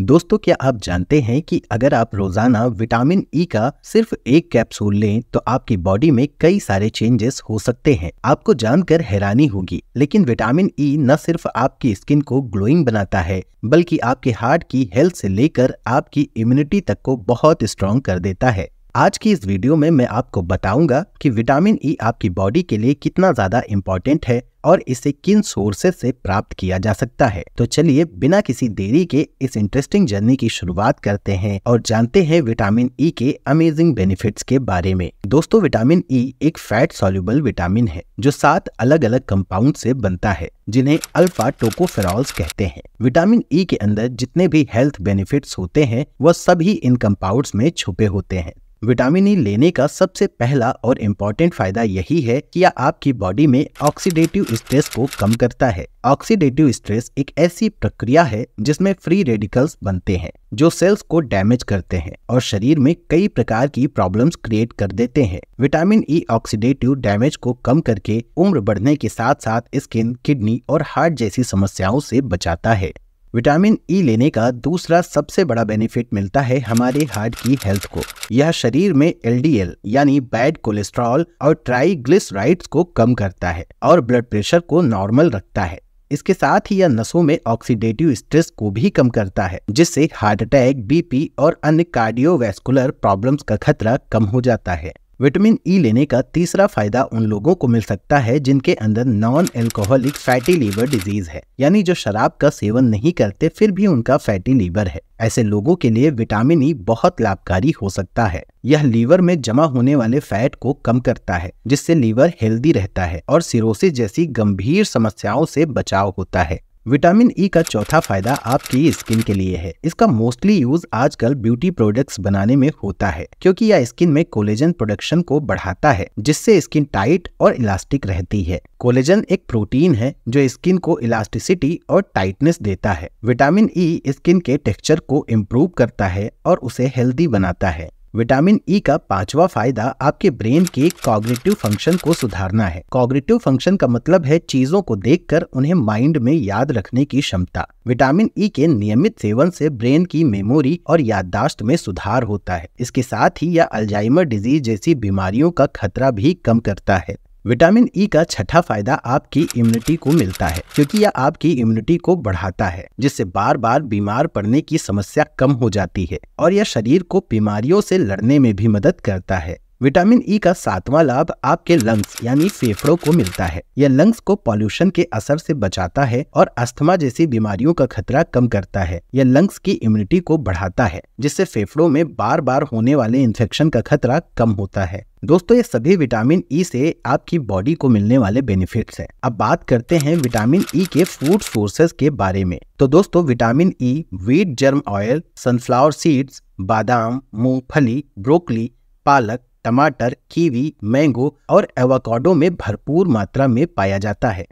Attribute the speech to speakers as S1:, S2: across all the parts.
S1: दोस्तों क्या आप जानते हैं कि अगर आप रोजाना विटामिन ई e का सिर्फ एक कैप्सूल लें तो आपकी बॉडी में कई सारे चेंजेस हो सकते हैं आपको जानकर हैरानी होगी लेकिन विटामिन ई e न सिर्फ आपकी स्किन को ग्लोइंग बनाता है बल्कि आपके हार्ट की हेल्थ से लेकर आपकी इम्यूनिटी तक को बहुत स्ट्रॉन्ग कर देता है आज की इस वीडियो में मैं आपको बताऊंगा कि विटामिन ई e आपकी बॉडी के लिए कितना ज्यादा इम्पोर्टेंट है और इसे किन सोर्सेज से प्राप्त किया जा सकता है तो चलिए बिना किसी देरी के इस इंटरेस्टिंग जर्नी की शुरुआत करते हैं और जानते हैं विटामिन ई e के अमेजिंग बेनिफिट्स के बारे में दोस्तों विटामिन ई e एक फैट सोल्यूबल विटामिन है जो सात अलग अलग कंपाउंड से बनता है जिन्हें अल्फा टोकोफेरॉल्स कहते हैं विटामिन ई e के अंदर जितने भी हेल्थ बेनिफिट्स होते हैं वह सभी इन कंपाउंड्स में छुपे होते हैं विटामिन ई e लेने का सबसे पहला और इम्पॉर्टेंट फायदा यही है कि यह आपकी बॉडी में ऑक्सीडेटिव स्ट्रेस को कम करता है ऑक्सीडेटिव स्ट्रेस एक ऐसी प्रक्रिया है जिसमें फ्री रेडिकल्स बनते हैं जो सेल्स को डैमेज करते हैं और शरीर में कई प्रकार की प्रॉब्लम्स क्रिएट कर देते हैं vitamin E e oxidative damage को कम करके उम्र बढ़ने के साथ साथ स्किन किडनी और हार्ट जैसी समस्याओं से बचाता है विटामिन ई e लेने का दूसरा सबसे बड़ा बेनिफिट मिलता है हमारे हार्ट की हेल्थ को यह शरीर में एलडीएल यानी बैड कोलेस्ट्रॉल और ट्राइग्लिसराइड्स को कम करता है और ब्लड प्रेशर को नॉर्मल रखता है इसके साथ ही यह नसों में ऑक्सीडेटिव स्ट्रेस को भी कम करता है जिससे हार्ट अटैक बीपी और अन्य कार्डियोवैस्कुलर प्रॉब्लम्स का खतरा कम हो जाता है विटामिन ई e लेने का तीसरा फायदा उन लोगों को मिल सकता है जिनके अंदर non alcoholic fatty liver disease है यानी जो शराब का सेवन नहीं करते फिर भी उनका फैटी लीवर है ऐसे लोगों के लिए विटामिन ई e बहुत लाभकारी हो सकता है यह लीवर में जमा होने वाले फैट को कम करता है जिससे लीवर हेल्दी रहता है और सिरोसिस जैसी गंभीर समस्याओं से बचाव होता है विटामिन ई e का चौथा फायदा आपकी स्किन के लिए है इसका मोस्टली यूज आजकल ब्यूटी प्रोडक्ट्स बनाने में होता है क्योंकि यह स्किन में कोलेजन प्रोडक्शन को बढ़ाता है जिससे स्किन टाइट और इलास्टिक रहती है कोलेजन एक प्रोटीन है जो स्किन को इलास्टिसिटी और टाइटनेस देता है विटामिन ई e स्किन के टेक्सचर को इम्प्रूव करता है और उसे हेल्दी बनाता है विटामिन ई e का पांचवा फायदा आपके ब्रेन के कॉग्रेटिव फंक्शन को सुधारना है कॉग्रेटिव फंक्शन का मतलब है चीजों को देखकर उन्हें माइंड में याद रखने की क्षमता विटामिन ई e के नियमित सेवन से ब्रेन की मेमोरी और याददाश्त में सुधार होता है इसके साथ ही यह अल्जाइमर डिजीज जैसी बीमारियों का खतरा भी कम करता है विटामिन ई e का छठा फायदा आपकी इम्यूनिटी को मिलता है क्योंकि यह आपकी इम्यूनिटी को बढ़ाता है जिससे बार बार बीमार पड़ने की समस्या कम हो जाती है और यह शरीर को बीमारियों से लड़ने में भी मदद करता है विटामिन ई e का सातवां लाभ आपके लंग्स यानी फेफड़ों को मिलता है यह लंग्स को पॉल्यूशन के असर से बचाता है और अस्थमा जैसी बीमारियों का खतरा कम करता है यह लंग्स की इम्यूनिटी को बढ़ाता है जिससे फेफड़ों में बार बार होने वाले इन्फेक्शन का खतरा कम होता है दोस्तों ये सभी विटामिन ई e से आपकी बॉडी को मिलने वाले बेनिफिट्स हैं। अब बात करते हैं विटामिन ई e के फूड सोर्सेज के बारे में तो दोस्तों vitamin E wheat wheat germ oil sunflower seeds बादाम मूंगफली ब्रोकली पालक टमाटर कीवी मैंगो और एवोकाडो में भरपूर मात्रा में पाया जाता है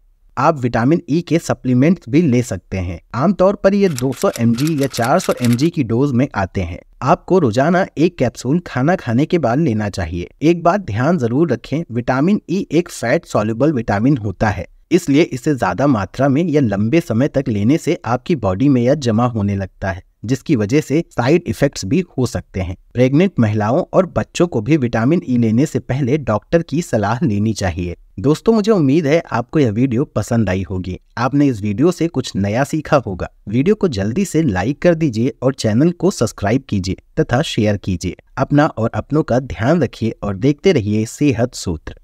S1: आप विटामिन ई e के सप्लीमेंट्स भी ले सकते हैं आमतौर पर ये 200 सौ या 400 सौ की डोज में आते हैं आपको रोजाना एक कैप्सूल खाना खाने के बाद लेना चाहिए एक बात ध्यान जरूर रखें विटामिन ई e एक फैट सॉल्युबल विटामिन होता है इसलिए इसे ज्यादा मात्रा में या लंबे समय तक लेने से आपकी बॉडी में यह जमा होने लगता है जिसकी वजह से साइड इफेक्ट्स भी हो सकते हैं प्रेग्नेंट महिलाओं और बच्चों को भी विटामिन ई e लेने से पहले डॉक्टर की सलाह लेनी चाहिए दोस्तों मुझे उम्मीद है आपको यह वीडियो पसंद आई होगी आपने इस वीडियो से कुछ नया सीखा होगा वीडियो को जल्दी से लाइक कर दीजिए और चैनल को सब्सक्राइब कीजिए तथा शेयर कीजिए अपना और अपनों का ध्यान रखिए और देखते रहिए सेहत सूत्र